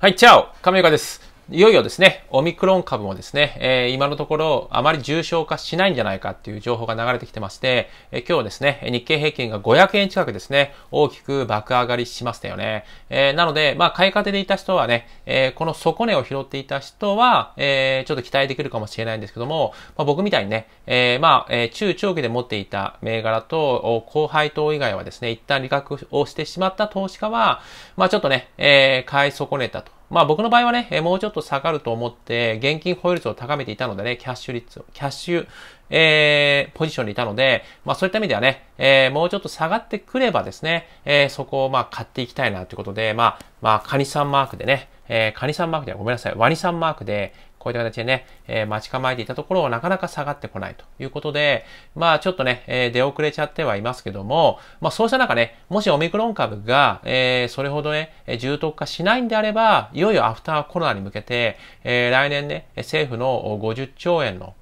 はい、チャオ亀岡です。いよいよですね、オミクロン株もですね、えー、今のところあまり重症化しないんじゃないかっていう情報が流れてきてまして、えー、今日ですね、日経平均が500円近くですね、大きく爆上がりしましたよね。えー、なので、まあ、買い方でいた人はね、えこの底根を拾っていた人は、えちょっと期待できるかもしれないんですけども、まあ、僕みたいにね、えまあ、え中長期で持っていた銘柄と、後輩等以外はですね、一旦利確をしてしまった投資家は、まあ、ちょっとね、え買い損ねたと。まあ僕の場合はね、もうちょっと下がると思って、現金保有率を高めていたのでね、キャッシュ率を、キャッシュ、えー、ポジションにいたので、まあそういった意味ではね、えー、もうちょっと下がってくればですね、えー、そこをまあ買っていきたいなということで、まあ、まあカニさんマークでね、えー、カニさんマークではごめんなさい、ワニさんマークで、こういった形でね、えー、待ち構えていたところなかなか下がってこないということで、まあちょっとね、えー、出遅れちゃってはいますけども、まあそうした中ね、もしオミクロン株が、えー、それほどね、重篤化しないんであれば、いよいよアフターコロナに向けて、えー、来年ね、政府の50兆円の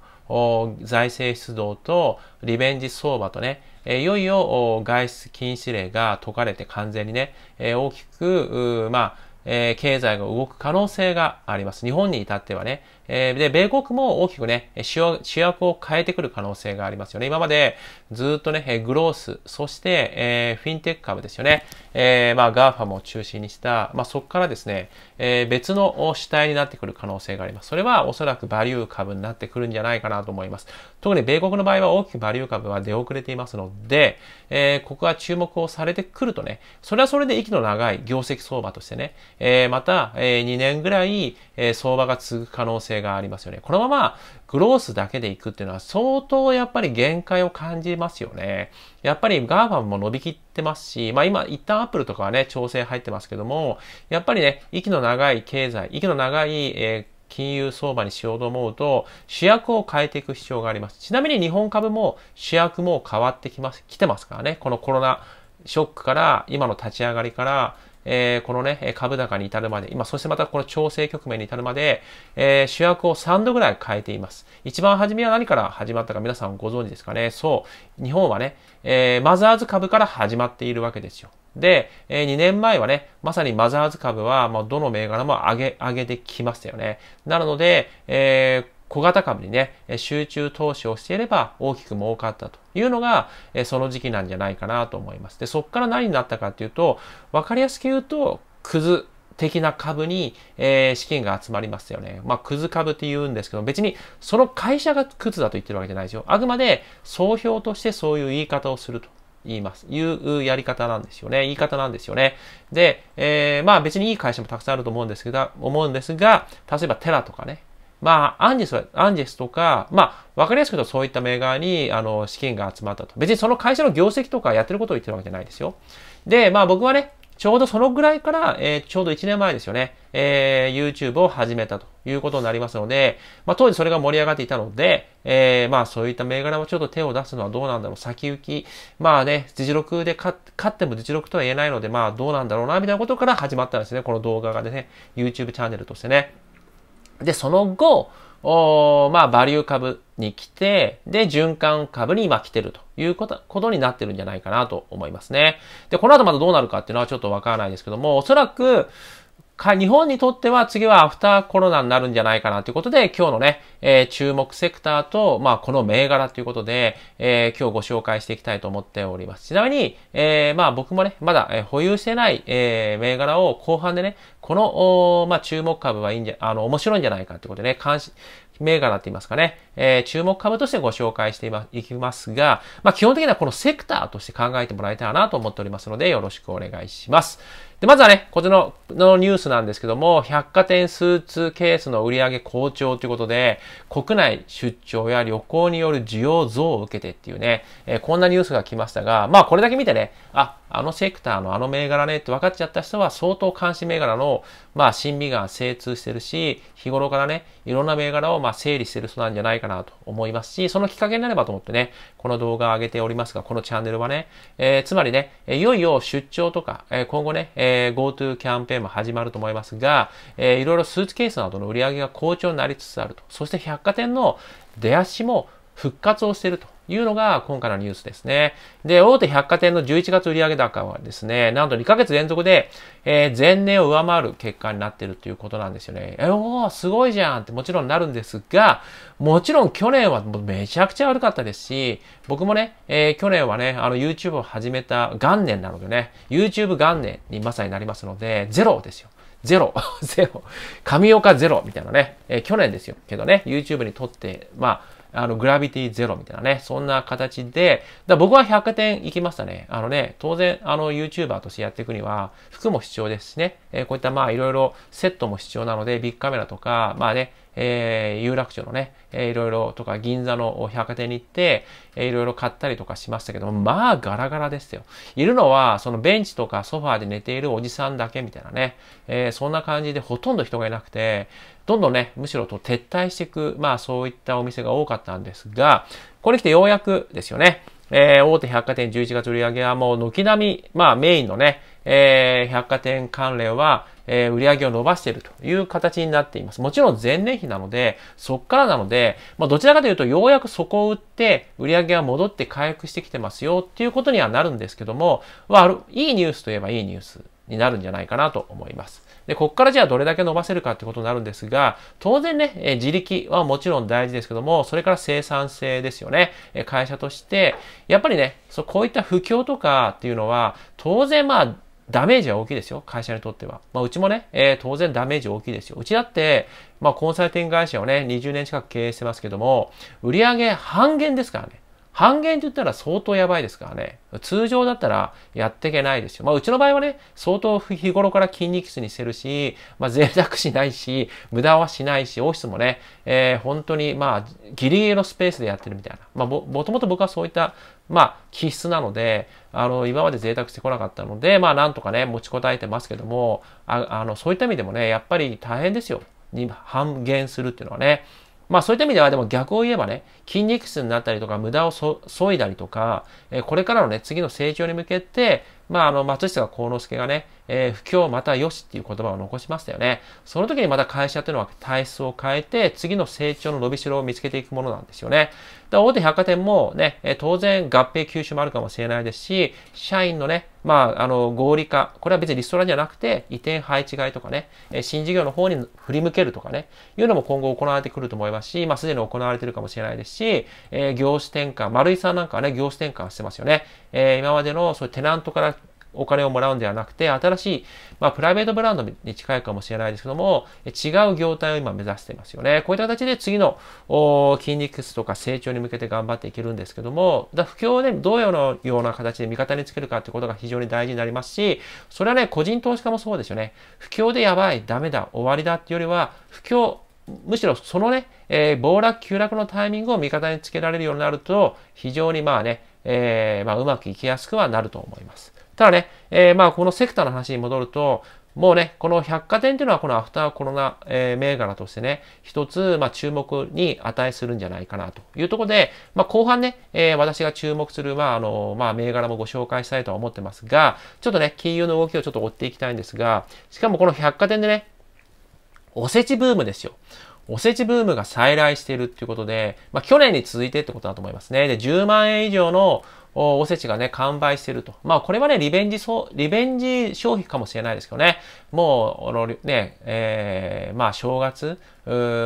財政出動とリベンジ相場とね、いよいよ外出禁止令が解かれて完全にね、大きく、まあ、えー、経済が動く可能性があります。日本に至ってはね、えで、米国も大きくね、主役を変えてくる可能性がありますよね。今までずっとね、グロース、そして、えー、フィンテック株ですよね。えー、まあ、ガーファも中心にした、まあ、そこからですね、えー、別の主体になってくる可能性があります。それはおそらくバリュー株になってくるんじゃないかなと思います。特に米国の場合は大きくバリュー株は出遅れていますので、えー、ここは注目をされてくるとね、それはそれで息の長い業績相場としてね、えー、また、えー、2年ぐらい、えー、相場が続く可能性性がありますよね。このままグロースだけでいくっていうのは相当やっぱり限界を感じますよね。やっぱり g a f a も伸びきってますし、まあ今一旦 Apple とかはね、調整入ってますけども、やっぱりね、息の長い経済、息の長い、えー金融相場にしようと思うと、主役を変えていく必要があります。ちなみに日本株も主役も変わってきます、来てますからね。このコロナショックから、今の立ち上がりから、えー、このね、株高に至るまで、今、そしてまたこの調整局面に至るまで、えー、主役を3度ぐらい変えています。一番初めは何から始まったか皆さんご存知ですかね。そう、日本はね、えー、マザーズ株から始まっているわけですよ。で、え2年前はね、まさにマザーズ株は、まあ、どの銘柄も上げ、上げてきましたよね。なので、えー小型株にね、集中投資をしていれば大きく儲かったというのが、その時期なんじゃないかなと思います。で、そこから何になったかっていうと、わかりやすく言うと、クズ的な株に、えー、資金が集まりますよね。まあ、クズ株って言うんですけど、別にその会社がクズだと言ってるわけじゃないですよ。あくまで総評としてそういう言い方をすると。言います。いうやり方なんですよね。言い方なんですよね。で、えー、まあ別にいい会社もたくさんあると思うんですけど、思うんですが、例えばテラとかね、まあ、アンジェス、アンジェスとか、まあ、わかりやすく言うとそういった銘柄に、あの、資金が集まったと。別にその会社の業績とかやってることを言ってるわけじゃないですよ。で、まあ僕はね、ちょうどそのぐらいから、えー、ちょうど1年前ですよね、えー、YouTube を始めたということになりますので、まあ当時それが盛り上がっていたので、えー、まあそういった銘柄もちょっと手を出すのはどうなんだろう、先行き、まあね、実力で勝っても実力とは言えないので、まあどうなんだろうな、みたいなことから始まったんですね、この動画がね、YouTube チャンネルとしてね。で、その後、おまあ、バリュー株に来て、で、循環株に今来てるということことになってるんじゃないかなと思いますね。で、この後またどうなるかっていうのはちょっとわからないですけども、おそらく、か、日本にとっては次はアフターコロナになるんじゃないかなということで、今日のね、えー、注目セクターと、まあ、この銘柄ということで、えー、今日ご紹介していきたいと思っております。ちなみに、えー、まあ、僕もね、まだ、え保有してない、え銘柄を後半でね、この、まあ、注目株はいいんじゃ、あの、面白いんじゃないかということでね、監視、銘柄って言いますかね、え注目株としてご紹介していきますが、まあ、基本的にはこのセクターとして考えてもらいたいなと思っておりますので、よろしくお願いします。で、まずはね、こちらののニュースなんですけども、百貨店スーツケースの売り上げ好調ということで、国内出張や旅行による需要増を受けてっていうね、えー、こんなニュースが来ましたが、まあこれだけ見てね、あ、あのセクターのあの銘柄ねって分かっちゃった人は相当監視銘柄の、まあ、審美眼精通してるし、日頃からね、いろんな銘柄をまあ整理してる人なんじゃないかなと思いますし、そのきっかけになればと思ってね、この動画を上げておりますが、このチャンネルはね、えー、つまりね、いよいよ出張とか、えー、今後ね、えー、GoTo キャンペーンも始まると思いますが、えー、いろいろスーツケースなどの売り上げが好調になりつつあると。そして百貨店の出足も復活をしていると。いうのが今回のニュースですね。で、大手百貨店の11月売上高はですね、なんと2ヶ月連続で、えー、前年を上回る結果になっているということなんですよね。えー、おー、すごいじゃんってもちろんなるんですが、もちろん去年はめちゃくちゃ悪かったですし、僕もね、えー、去年はね、あの YouTube を始めた元年なのでね、YouTube 元年にまさになりますので、ゼロですよ。ゼロ、ゼロ、神岡ゼロみたいなね、えー、去年ですよ。けどね、YouTube にとって、まあ、あの、グラビティゼロみたいなね、そんな形で、だ僕は100点いきましたね。あのね、当然、あの、YouTuber としてやっていくには、服も必要ですしね、えー、こういったまあ、いろいろセットも必要なので、ビッグカメラとか、まあね、えー、有楽町のね、えー、いろいろとか銀座の百貨店に行って、えー、いろいろ買ったりとかしましたけども、まあガラガラですよ。いるのは、そのベンチとかソファーで寝ているおじさんだけみたいなね、えー、そんな感じでほとんど人がいなくて、どんどんね、むしろと撤退していく、まあそういったお店が多かったんですが、これ来てようやくですよね、えー、大手百貨店11月売り上げはもう軒並み、まあメインのね、えー、百貨店関連は、えー、売上を伸ばしているという形になっています。もちろん前年比なので、そっからなので、まあ、どちらかというと、ようやくそこを売って、売上が戻って回復してきてますよっていうことにはなるんですけども、まあ、いいニュースといえばいいニュースになるんじゃないかなと思います。で、こっからじゃあどれだけ伸ばせるかってことになるんですが、当然ね、え自力はもちろん大事ですけども、それから生産性ですよね。え会社として、やっぱりね、そう、こういった不況とかっていうのは、当然まあ、ダメージは大きいですよ。会社にとっては。まあ、うちもね、えー、当然ダメージ大きいですよ。うちだって、まあ、コンサルティング会社をね、20年近く経営してますけども、売上半減ですからね。半減って言ったら相当やばいですからね。通常だったらやっていけないですよ。まあ、うちの場合はね、相当日頃から筋肉質にしてるし、まあ、贅沢しないし、無駄はしないし、オフィスもね、えー、本当に、まあ、ギリギリのスペースでやってるみたいな。まあ、も、もともと僕はそういった、まあ、気質なので、あの、今まで贅沢してこなかったので、まあ、なんとかね、持ちこたえてますけども、ああの、そういった意味でもね、やっぱり大変ですよ。に半減するっていうのはね。まあそういった意味ではでも逆を言えばね、筋肉質になったりとか無駄をそいだりとか、えー、これからのね、次の成長に向けて、まああの、松下幸之助がね、えー、不況またよしっていう言葉を残しましたよね。その時にまた会社というのは体質を変えて、次の成長の伸びしろを見つけていくものなんですよね。大手百貨店もね、当然合併吸収もあるかもしれないですし、社員のね、まあ、あの、合理化、これは別にリストラじゃなくて、移転配置買えとかね、新事業の方に振り向けるとかね、いうのも今後行われてくると思いますし、まあ、すでに行われてるかもしれないですし、えー、業種転換、丸井さんなんかはね、業種転換してますよね。えー、今までのそういうテナントからお金をもらうんではなくて、新しい、まあ、プライベートブランドに近いかもしれないですけども、違う業態を今目指してますよね。こういった形で次の筋肉質とか成長に向けて頑張っていけるんですけども、だ不況をね、どういうような形で味方につけるかってことが非常に大事になりますし、それはね、個人投資家もそうですよね。不況でやばい、ダメだ、終わりだっていうよりは、不況、むしろそのね、えー、暴落、急落のタイミングを味方につけられるようになると、非常にまあね、えー、まあ、うまくいきやすくはなると思います。ただね、えー、まあこのセクターの話に戻ると、もうね、この百貨店っていうのはこのアフターコロナ、えー、銘柄としてね、一つ、まあ、注目に値するんじゃないかなというところで、まあ、後半ね、えー、私が注目する、まああのまあ、銘柄もご紹介したいとは思ってますが、ちょっとね、金融の動きをちょっと追っていきたいんですが、しかもこの百貨店でね、おせちブームですよ。おせちブームが再来しているっていうことで、まあ、去年に続いてってことだと思いますね。で、10万円以上のおせちがね、完売してると。まあ、これはね、リベンジそう、リベンジ消費かもしれないですけどね。もう、ね、えー、まあ、正月、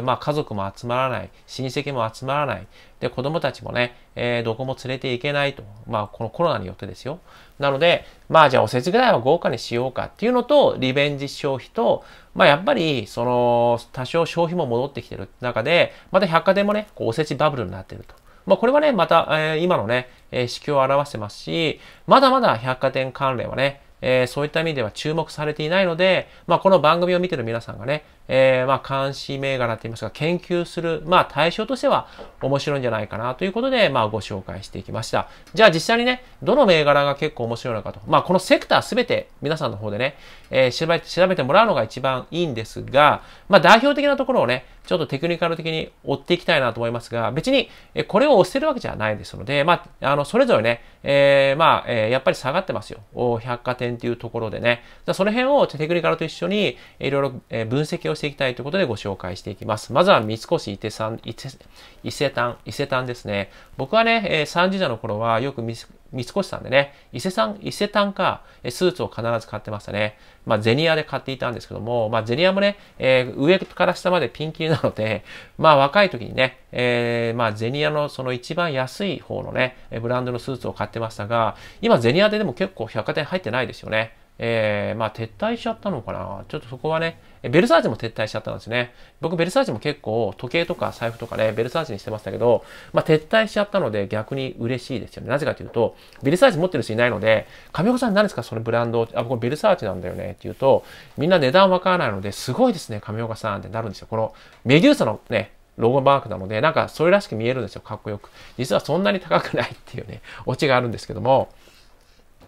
まあ、家族も集まらない、親戚も集まらない。で、子供たちもね、えー、どこも連れていけないと。まあ、このコロナによってですよ。なので、まあ、じゃあおせちぐらいは豪華にしようかっていうのと、リベンジ消費と、まあ、やっぱり、その、多少消費も戻ってきてる中で、また百貨店もね、こうおせちバブルになってると。まあ、これはね、また、えー、今のね、えー、市況を表してますし、まだまだ百貨店関連はね、えー、そういった意味では注目されていないので、まあ、この番組を見てる皆さんがね、えー、まあ、監視銘柄といいますか、研究する、まあ、対象としては面白いんじゃないかなということで、まあ、ご紹介していきました。じゃあ実際にね、どの銘柄が結構面白いのかと。まあ、このセクターすべて皆さんの方でね、えー、調べ、調べてもらうのが一番いいんですが、まあ、代表的なところをね、ちょっとテクニカル的に追っていきたいなと思いますが、別に、えこれを押してるわけじゃないですので、まあ、あの、それぞれね、えー、まあ、えー、やっぱり下がってますよ。百貨店っていうところでね。その辺をテクニカルと一緒にいろいろ分析をしてしていきたいということでご紹介していきます。まずは三越伊勢丹、伊勢丹、伊勢丹ですね。僕はね、えー、三次の頃はよく三越さんでね、伊勢丹、伊勢丹か、スーツを必ず買ってましたね。まあ、ゼニアで買っていたんですけども、まあ、ゼニアもね、えー、上から下までピンキリなので、まあ、若い時にね、えー、まあ、ゼニアのその一番安い方のね、ブランドのスーツを買ってましたが、今、ゼニアででも結構百貨店入ってないですよね。えー、まあ撤退しちゃったのかな。ちょっとそこはね、ベルサーチも撤退しちゃったんですね。僕、ベルサーチも結構時計とか財布とかね、ベルサーチにしてましたけど、まあ撤退しちゃったので逆に嬉しいですよね。なぜかというと、ベルサーチ持ってる人いないので、神岡さん何ですかそのブランド、あ、僕、ベルサーチなんだよねって言うと、みんな値段わからないので、すごいですね、神岡さんってなるんですよ。このメデューサのね、ロゴマークなので、なんかそれらしく見えるんですよ、かっこよく。実はそんなに高くないっていうね、オチがあるんですけども、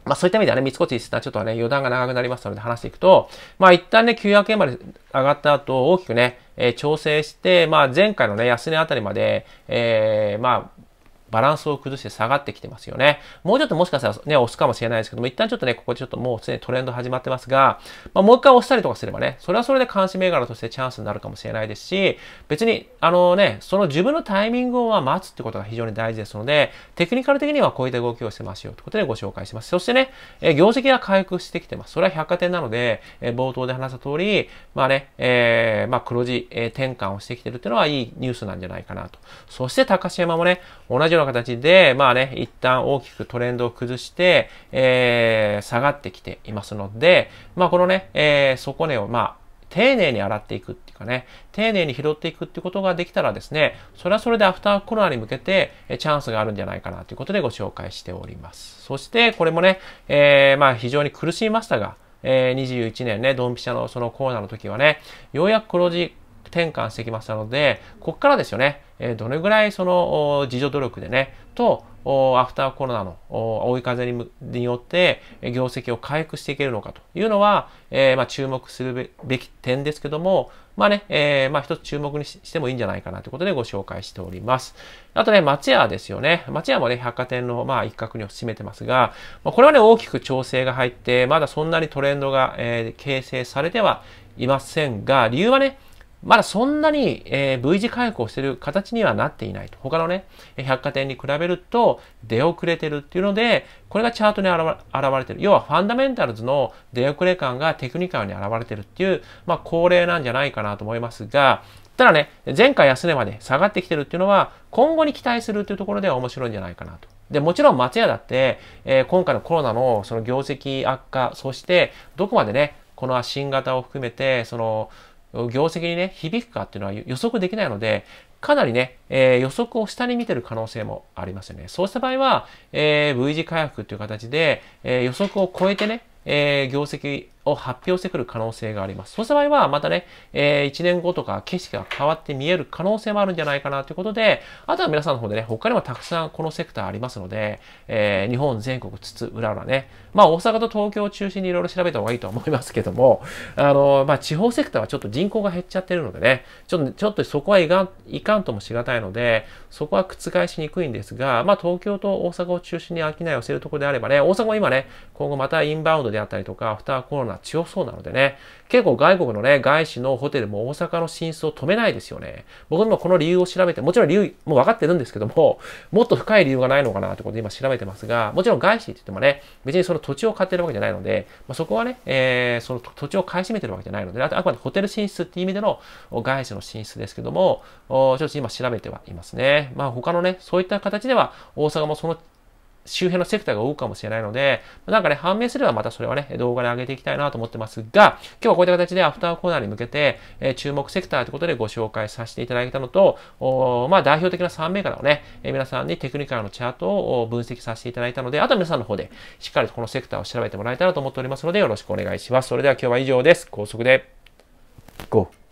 まあそういった意味ではね、三越一たんちょっとはね、余談が長くなりますので話していくと、まあ一旦ね、900円まで上がった後、大きくね、えー、調整して、まあ前回のね、安値あたりまで、えー、まあバランスを崩して下がってきてますよね。もうちょっともしかしたらね、押すかもしれないですけども、一旦ちょっとね、ここでちょっともうすでにトレンド始まってますが、まあ、もう一回押したりとかすればね、それはそれで監視銘柄としてチャンスになるかもしれないですし、別に、あのね、その自分のタイミングを待つってことが非常に大事ですので、テクニカル的にはこういった動きをしてますよということでご紹介します。そしてね、え業績が回復してきてます。それは百貨店なので、え冒頭で話した通り、まあね、えー、まあ黒字、え転換をしてきてるっていうのはいいニュースなんじゃないかなと。そして高島もね、同じようなような形で、まあね、一旦大きくトレンドを崩して、えー、下がってきていますので、まあこのね、えー、底根を、まあ、丁寧に洗っていくっていうかね、丁寧に拾っていくっていうことができたらですね、それはそれでアフターコロナに向けてチャンスがあるんじゃないかなということでご紹介しております。そしてこれもね、えー、まあ非常に苦しみましたが、えー、21年ね、ドンピシャのそのコーナーの時はね、ようやく黒字転換してきましたので、こっからですよね、えどれぐらいその自助努力でね、と、アフターコロナの追い風によって業績を回復していけるのかというのは、えー、まあ、注目するべき点ですけども、まあね、えー、まあ一つ注目にしてもいいんじゃないかなということでご紹介しております。あとね、松屋ですよね。松屋もね、百貨店のまあ一角に占めてますが、まあ、これはね、大きく調整が入って、まだそんなにトレンドが、えー、形成されてはいませんが、理由はね、まだそんなに、えー、V 字回復をしている形にはなっていないと。他のね、百貨店に比べると出遅れてるっていうので、これがチャートに現れてる。要はファンダメンタルズの出遅れ感がテクニカルに現れてるっていう、まあ恒例なんじゃないかなと思いますが、ただね、前回安値まで下がってきてるっていうのは、今後に期待するというところでは面白いんじゃないかなと。で、もちろん松屋だって、えー、今回のコロナのその業績悪化、そしてどこまでね、この新型を含めて、その、業績にね、響くかっていうのは予測できないので、かなりね、えー、予測を下に見てる可能性もありますよね。そうした場合は、えー、V 字回復という形で、えー、予測を超えてね、えー、業績を発表してくる可能性があります。そうした場合は、またね、えー、1年後とか景色が変わって見える可能性もあるんじゃないかなということで、あとは皆さんの方でね、他にもたくさんこのセクターありますので、えー、日本全国つつ、裏々ね、まあ大阪と東京を中心にいろいろ調べた方がいいと思いますけども、あのー、まあ地方セクターはちょっと人口が減っちゃってるのでね、ちょっとちょっとそこはいかんいかんともしがたいので、そこは覆しにくいんですが、まあ東京と大阪を中心に商いをしているところであればね、大阪も今ね、今後またインバウンドであったりとか、アフターコロナが強そうなのでね、結構外国のね、外資のホテルも大阪の進出を止めないですよね。僕もこの理由を調べて、もちろん理由も分かってるんですけども、もっと深い理由がないのかなってことで今調べてますが、もちろん外資って言ってもね、別にその土地を買ってるわけじゃないので、まあ、そこはね、えー、その土地を買い占めてるわけじゃないので、あとあくまでホテル進出っていう意味での外資の進出ですけども、ちょっと今調べてはいますね。まあ他のね、そういった形では大阪もその周辺のセクターが多くかもしれないので、なんかね、判明すればまたそれはね、動画で上げていきたいなと思ってますが、今日はこういった形でアフターコーナーに向けて、えー、注目セクターということでご紹介させていただいたのと、おまあ、代表的な3銘柄をね、えー、皆さんにテクニカルのチャートを分析させていただいたので、あと皆さんの方でしっかりとこのセクターを調べてもらえたらと思っておりますので、よろしくお願いします。それでは今日は以上です。高速で、GO!